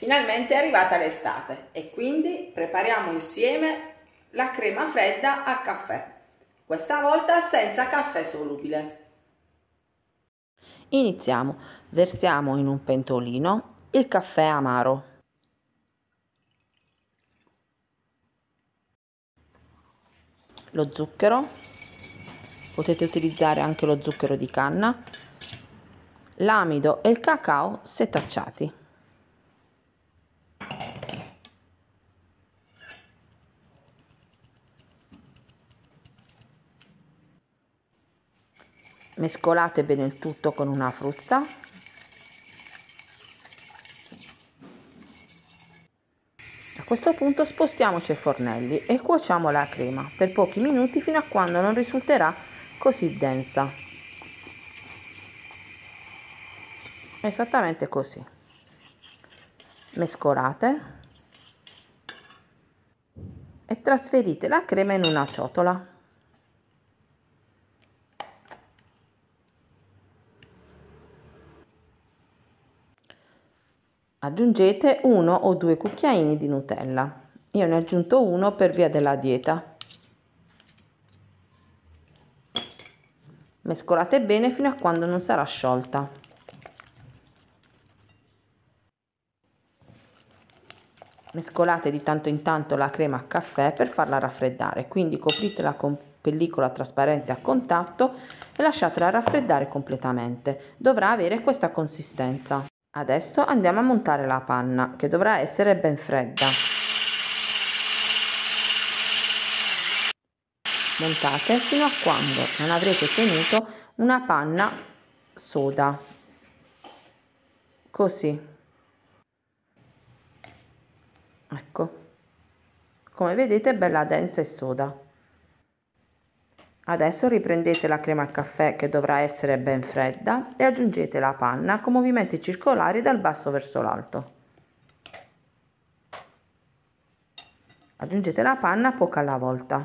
Finalmente è arrivata l'estate e quindi prepariamo insieme la crema fredda a caffè, questa volta senza caffè solubile. Iniziamo, versiamo in un pentolino il caffè amaro. Lo zucchero, potete utilizzare anche lo zucchero di canna, l'amido e il cacao setacciati. mescolate bene il tutto con una frusta a questo punto spostiamoci ai fornelli e cuociamo la crema per pochi minuti fino a quando non risulterà così densa esattamente così mescolate e trasferite la crema in una ciotola aggiungete uno o due cucchiaini di Nutella. Io ne ho aggiunto uno per via della dieta. Mescolate bene fino a quando non sarà sciolta. Mescolate di tanto in tanto la crema a caffè per farla raffreddare, quindi copritela con pellicola trasparente a contatto e lasciatela raffreddare completamente. Dovrà avere questa consistenza. Adesso andiamo a montare la panna che dovrà essere ben fredda. Montate fino a quando non avrete ottenuto una panna soda. Così. Ecco. Come vedete è bella densa e soda. Adesso riprendete la crema al caffè che dovrà essere ben fredda e aggiungete la panna con movimenti circolari dal basso verso l'alto. Aggiungete la panna poca alla volta.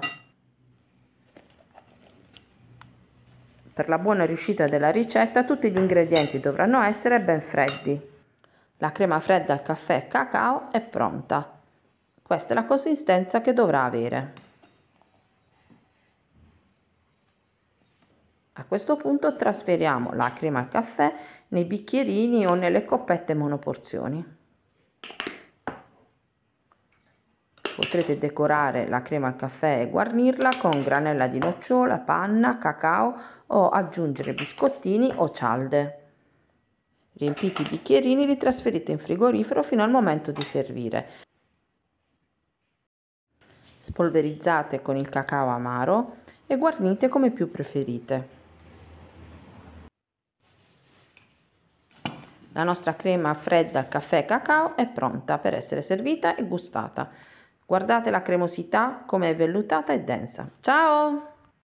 Per la buona riuscita della ricetta tutti gli ingredienti dovranno essere ben freddi. La crema fredda al caffè e cacao è pronta. Questa è la consistenza che dovrà avere. A questo punto trasferiamo la crema al caffè nei bicchierini o nelle coppette monoporzioni. Potrete decorare la crema al caffè e guarnirla con granella di nocciola, panna, cacao o aggiungere biscottini o cialde. Riempiti i bicchierini li trasferite in frigorifero fino al momento di servire. Spolverizzate con il cacao amaro e guarnite come più preferite. La nostra crema fredda al caffè e cacao è pronta per essere servita e gustata. Guardate la cremosità come è vellutata e densa. Ciao!